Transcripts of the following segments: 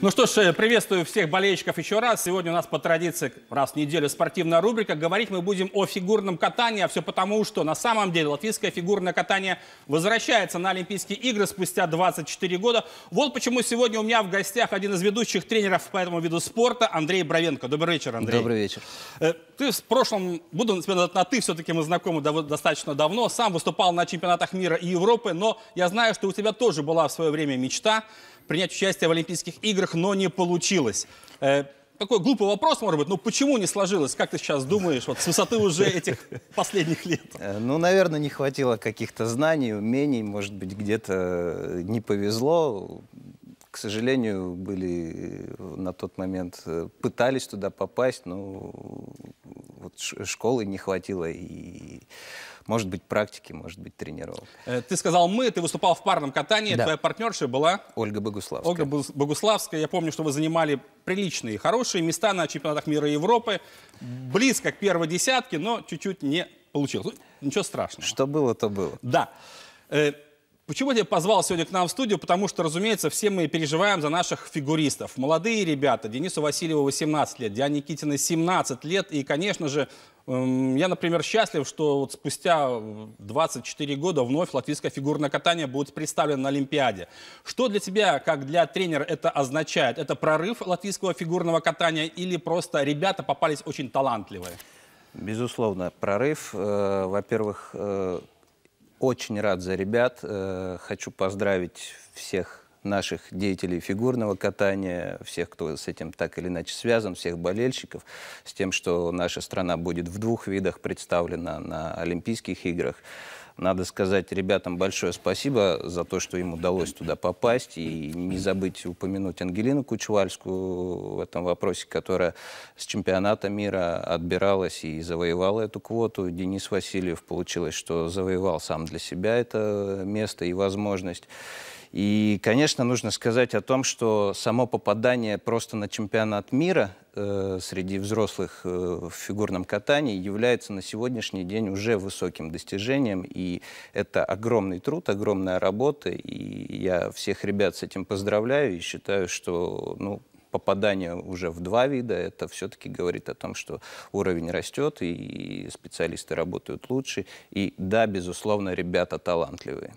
Ну что ж, э, приветствую всех болельщиков еще раз. Сегодня у нас по традиции раз в неделю спортивная рубрика. Говорить мы будем о фигурном катании, а все потому, что на самом деле латвийское фигурное катание возвращается на Олимпийские игры спустя 24 года. Вот почему сегодня у меня в гостях один из ведущих тренеров по этому виду спорта Андрей Бровенко. Добрый вечер, Андрей. Добрый вечер. Э, ты в прошлом, буду тебя на ты, все-таки мы знакомы достаточно давно. Сам выступал на чемпионатах мира и Европы, но я знаю, что у тебя тоже была в свое время мечта принять участие в Олимпийских играх, но не получилось. Э, такой глупый вопрос, может быть, но почему не сложилось? Как ты сейчас думаешь, вот с высоты уже этих последних лет? Э, ну, наверное, не хватило каких-то знаний, умений, может быть, где-то э, не повезло. К сожалению, были на тот момент, пытались туда попасть, но вот школы не хватило и может быть, практики, может быть, тренировок. Э, ты сказал «мы», ты выступал в парном катании, да. твоя партнерша была? Ольга Богуславская. Ольга Богуславская. Я помню, что вы занимали приличные, хорошие места на чемпионатах мира и Европы, близко к первой десятке, но чуть-чуть не получилось. Ну, ничего страшного. Что было, то было. Да. Э, Почему я позвал сегодня к нам в студию? Потому что, разумеется, все мы переживаем за наших фигуристов. Молодые ребята, Денису Васильеву 18 лет, Диане Никитиной 17 лет. И, конечно же, эм, я, например, счастлив, что вот спустя 24 э, года вновь латвийское фигурное катание будет представлено на Олимпиаде. Что для тебя, как для тренера, это означает? Это прорыв латвийского фигурного катания или просто ребята попались очень талантливые? Безусловно, прорыв. Э, во-первых, э, очень рад за ребят. Э, хочу поздравить всех наших деятелей фигурного катания, всех, кто с этим так или иначе связан, всех болельщиков, с тем, что наша страна будет в двух видах представлена на Олимпийских играх. Надо сказать ребятам большое спасибо за то, что им удалось туда попасть. И не забыть упомянуть Ангелину Кучевальскую в этом вопросе, которая с чемпионата мира отбиралась и завоевала эту квоту. Денис Васильев получилось, что завоевал сам для себя это место и возможность. И, конечно, нужно сказать о том, что само попадание просто на чемпионат мира э, среди взрослых э, в фигурном катании является на сегодняшний день уже высоким достижением. И это огромный труд, огромная работа. И я всех ребят с этим поздравляю и считаю, что ну, попадание уже в два вида, это все-таки говорит о том, что уровень растет, и специалисты работают лучше. И да, безусловно, ребята талантливые.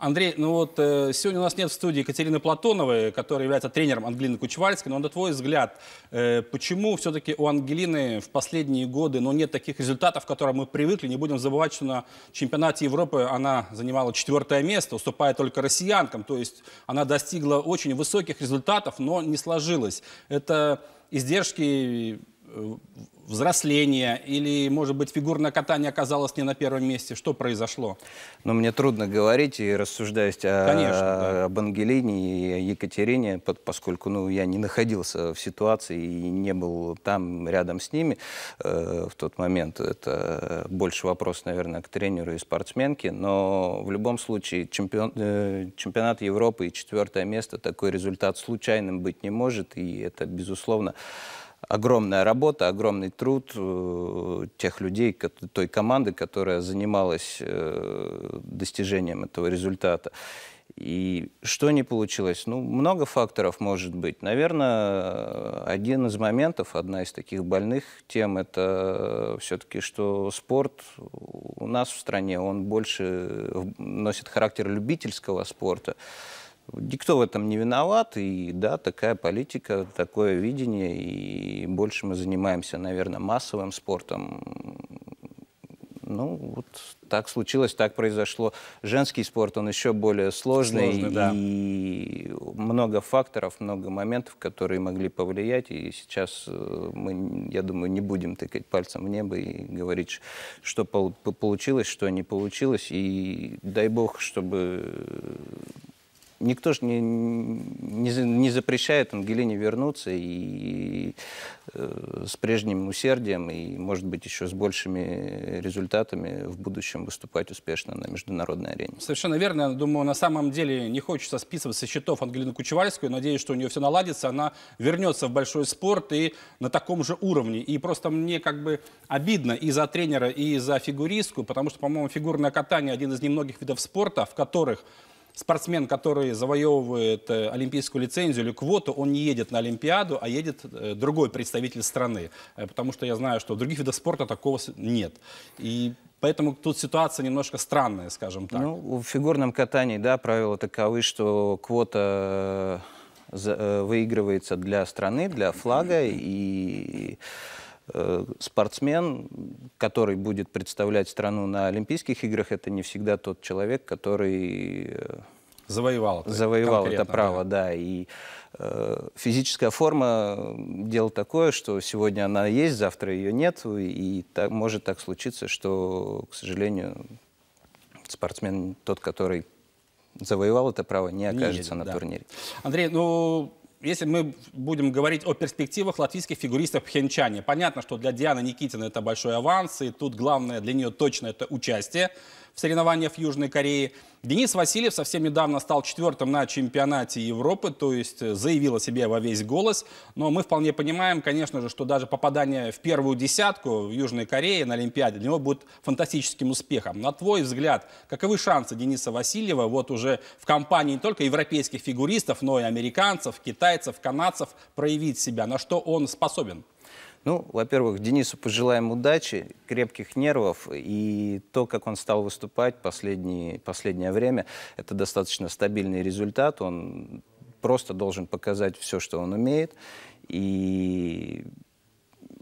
Андрей, ну вот э, сегодня у нас нет в студии Екатерины Платоновой, которая является тренером Ангелины Кучевальской, но на твой взгляд, э, почему все-таки у Ангелины в последние годы ну, нет таких результатов, к которым мы привыкли? Не будем забывать, что на чемпионате Европы она занимала четвертое место, уступая только россиянкам, то есть она достигла очень высоких результатов, но не сложилось. Это издержки э, взросления или, может быть, фигурное катание оказалось не на первом месте? Что произошло? Ну, мне трудно говорить и рассуждать о, Конечно, да. об Ангелине и Екатерине, поскольку ну, я не находился в ситуации и не был там рядом с ними э, в тот момент. Это больше вопрос, наверное, к тренеру и спортсменке, но в любом случае чемпион, э, чемпионат Европы и четвертое место, такой результат случайным быть не может, и это, безусловно, огромная работа, огромный труд э, тех людей, той команды, которая занималась э, достижением этого результата. И что не получилось? Ну, много факторов может быть. Наверное, один из моментов, одна из таких больных тем, это все-таки, что спорт у нас в стране, он больше э, носит характер любительского спорта. Никто в этом не виноват, и да, такая политика, такое видение, и больше мы занимаемся, наверное, массовым спортом. Ну, вот так случилось, так произошло. Женский спорт, он еще более сложный, сложный да. и много факторов, много моментов, которые могли повлиять, и сейчас э, мы, я думаю, не будем тыкать пальцем в небо и говорить, что получилось, что не получилось, и дай бог, чтобы никто же не, не, не запрещает Ангелине вернуться и, и э, с прежним усердием и, может быть, еще с большими результатами в будущем выступать успешно на международной арене. Совершенно верно. я Думаю, на самом деле не хочется списывать со счетов Ангелину Кучевальскую. Надеюсь, что у нее все наладится. Она вернется в большой спорт и на таком же уровне. И просто мне как бы обидно и за тренера, и за фигуристку, потому что, по-моему, фигурное катание один из немногих видов спорта, в которых спортсмен, который завоевывает э, олимпийскую лицензию или квоту, он не едет на Олимпиаду, а едет э, другой представитель страны. Э, потому что я знаю, что в других видах спорта такого нет. И Поэтому тут ситуация немножко странная, скажем так. Ну, в фигурном катании, да, правила таковы, что квота выигрывается для страны, для флага, и Э, спортсмен, который будет представлять страну на Олимпийских играх, это не всегда тот человек, который завоевал, э, завоевал это право, да. да. И э, физическая форма дело такое, что сегодня она есть, завтра ее нет, и так, может так случиться, что, к сожалению, спортсмен тот, который завоевал это право, не окажется не на да. турнире. Андрей, ну если мы будем говорить о перспективах латвийских фигуристов в Хенчане, понятно, что для Дианы Никитина это большой аванс, и тут главное для нее точно это участие в соревнованиях в Южной Корее. Денис Васильев совсем недавно стал четвертым на чемпионате Европы, то есть э, заявил о себе во весь голос. Но мы вполне понимаем, конечно же, что даже попадание в первую десятку в Южной Корее на Олимпиаде для него будет фантастическим успехом. На твой взгляд, каковы шансы Дениса Васильева вот уже в компании не только европейских фигуристов, но и американцев, китайцев, канадцев проявить себя? На что он способен? Ну, во-первых, Денису пожелаем удачи, крепких нервов. И то, как он стал выступать последние, последнее время, это достаточно стабильный результат. Он просто должен показать все, что он умеет. И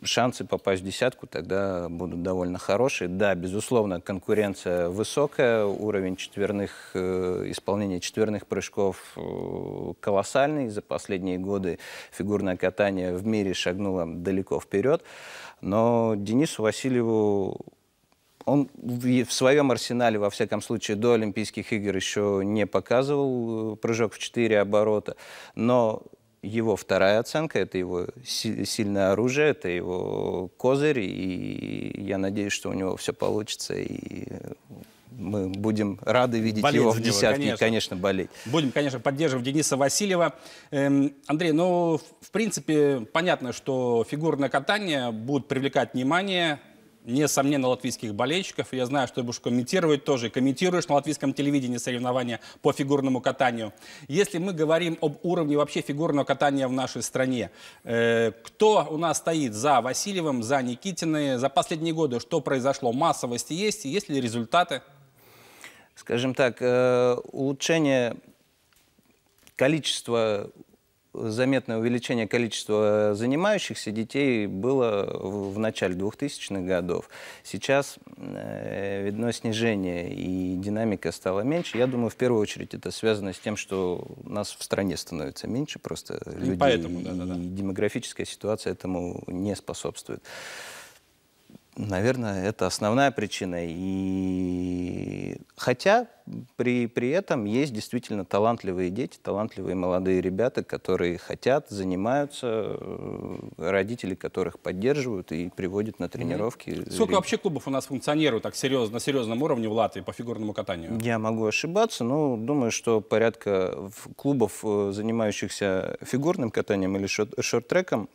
шансы попасть в десятку тогда будут довольно хорошие. Да, безусловно, конкуренция высокая, уровень четверных, э, исполнения четверных прыжков э, колоссальный. За последние годы фигурное катание в мире шагнуло далеко вперед. Но Денису Васильеву он в своем арсенале, во всяком случае, до Олимпийских игр еще не показывал э, прыжок в 4 оборота, но его вторая оценка, это его сильное оружие, это его козырь, и я надеюсь, что у него все получится, и мы будем рады видеть болеть его в десятке, него, конечно. конечно, болеть. Будем, конечно, поддерживать Дениса Васильева. Эм, Андрей, ну, в принципе, понятно, что фигурное катание будет привлекать внимание, несомненно, латвийских болельщиков. Я знаю, что ты будешь комментировать тоже. Комментируешь на латвийском телевидении соревнования по фигурному катанию. Если мы говорим об уровне вообще фигурного катания в нашей стране, э, кто у нас стоит за Васильевым, за Никитиной? За последние годы что произошло? Массовости есть? Есть ли результаты? Скажем так, э, улучшение количества заметное увеличение количества э, занимающихся детей было в начале 2000-х годов. Сейчас э, видно снижение, и динамика стала меньше. Я думаю, в первую очередь это связано с тем, что нас в стране становится меньше просто ну, и людей, поэтому, да, да, да. и демографическая ситуация этому не способствует. Наверное, это основная причина. И... Хотя при, при этом есть действительно талантливые дети, талантливые молодые ребята, которые хотят, занимаются, э, родители которых поддерживают и приводят на тренировки. Сколько вообще клубов у нас функционирует так серьезно, на серьезном уровне в Латвии по фигурному катанию? Я могу ошибаться, но думаю, что порядка клубов, э, занимающихся фигурным катанием или шорт-треком,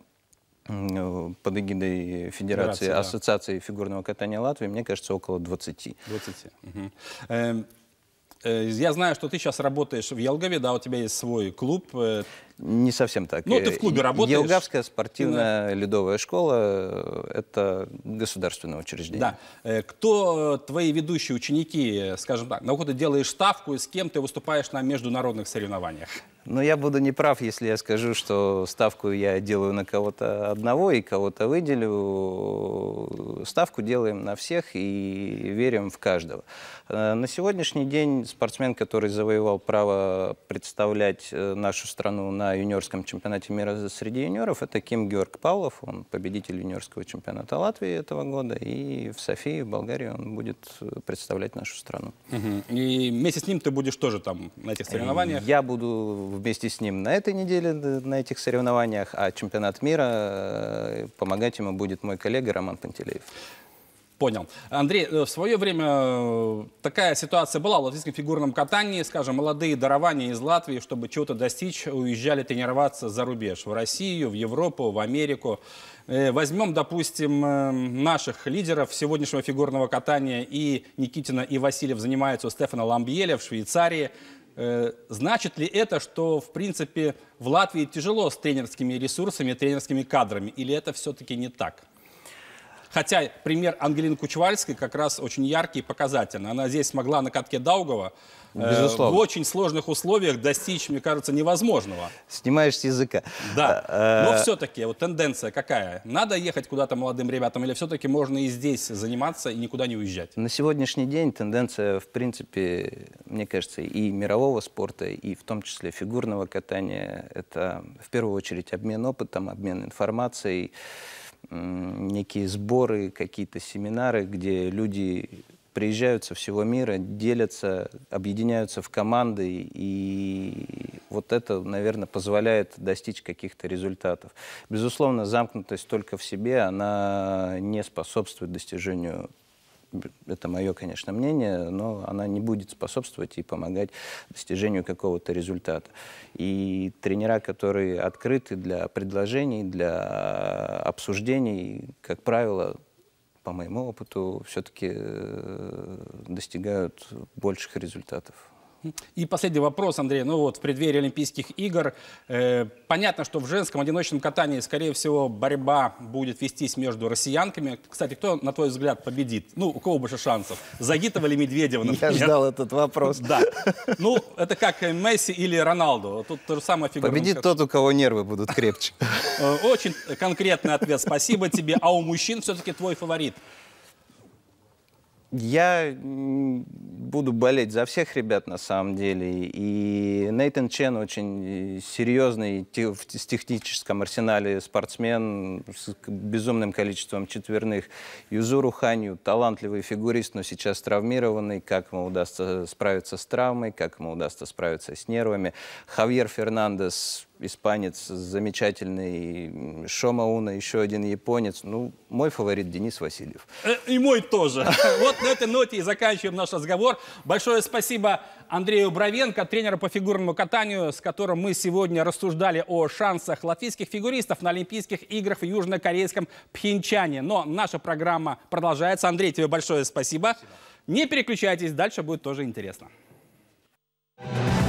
Э, под эгидой Федерации Федерация, Ассоциации да. фигурного катания Латвии, мне кажется, около 20. 20. Угу. Э, э, я знаю, что ты сейчас работаешь в Елгове, да, у тебя есть свой клуб. Э, не совсем так. Ну, ты в клубе работаешь. Елгавская спортивная ледовая школа э, – это государственное учреждение. Да. Э, кто э, твои ведущие ученики, скажем так, на кого ты делаешь ставку и с кем ты выступаешь на международных соревнованиях? Ну я буду неправ, если я скажу, что ставку я делаю на кого-то одного и кого-то выделю. Ставку делаем на всех и верим в каждого. На сегодняшний день спортсмен, который завоевал право представлять нашу страну на на юниорском чемпионате мира среди юниоров. Это Ким Георг Павлов, он победитель юниорского чемпионата Латвии этого года. И в Софии, в Болгарии он будет э, представлять нашу страну. Угу. И вместе с ним ты будешь тоже там на этих э, соревнованиях? Я буду вместе с ним на этой неделе э, на этих соревнованиях, а чемпионат мира помогать ему будет мой коллега Роман Пантелеев. Понял. Андрей, э, в свое время э, такая ситуация была в латвийском фигурном катании. Скажем, молодые дарования из Латвии, чтобы чего-то достичь, уезжали тренироваться за рубеж. В Россию, в Европу, в Америку. Э, возьмем, допустим, наших лидеров сегодняшнего фигурного катания. И Никитина, и Васильев занимаются у Стефана Ламбьеля в Швейцарии. Значит ли это, что, в принципе, в Латвии тяжело с тренерскими ресурсами, тренерскими кадрами? Или это все-таки не так? Хотя пример Ангелины Кучевальской как раз очень яркий и показательный. Она здесь смогла на катке Даугова Э, в очень сложных условиях достичь, мне кажется, невозможного. Снимаешь с языка. Да. Э, э, Но все-таки вот тенденция какая? Надо ехать куда-то молодым ребятам или все-таки можно и здесь заниматься и никуда не уезжать? На сегодняшний день тенденция, в принципе, мне кажется, и мирового спорта, и в том числе фигурного катания, это в первую очередь обмен опытом, обмен информацией некие сборы, какие-то семинары, где люди приезжают со всего мира, делятся, объединяются в команды, и вот это, наверное, позволяет достичь каких-то результатов. Безусловно, замкнутость только в себе, она не способствует достижению это мое, конечно, мнение, но она не будет способствовать и помогать достижению какого-то результата. И тренера, которые открыты для предложений, для обсуждений, как правило, по моему опыту, все-таки э, достигают больших результатов. И последний вопрос, Андрей. Ну вот, в преддверии Олимпийских игр э, понятно, что в женском одиночном катании, скорее всего, борьба будет вестись между россиянками. Кстати, кто, на твой взгляд, победит? Ну, у кого больше шансов? Загитова или Медведева, например? Я ждал этот вопрос. Да. Ну, это как Месси или Роналду. Тут то же самое фигура. Победит тот, у кого нервы будут крепче. Э, очень конкретный ответ. Спасибо тебе. А у мужчин все-таки твой фаворит. Я буду болеть за всех ребят на самом деле. И Нейтан Чен очень э, серьезный в техническом арсенале спортсмен с безумным количеством четверных. Юзуру Ханю талантливый фигурист, но сейчас травмированный. Как ему удастся э, справиться с травмой, как ему удастся справиться с нервами. Хавьер Фернандес испанец, замечательный Шомауна, еще один японец. Ну, мой фаворит Денис Васильев. Э, и мой тоже. Вот на этой ноте и заканчиваем наш разговор. Большое спасибо Андрею Бровенко, тренеру по фигурному катанию, с которым мы сегодня рассуждали о шансах латвийских фигуристов на Олимпийских играх в южнокорейском Пхенчане. Но наша программа продолжается. Андрей, тебе большое спасибо. спасибо. Не переключайтесь, дальше будет тоже интересно. Thank you.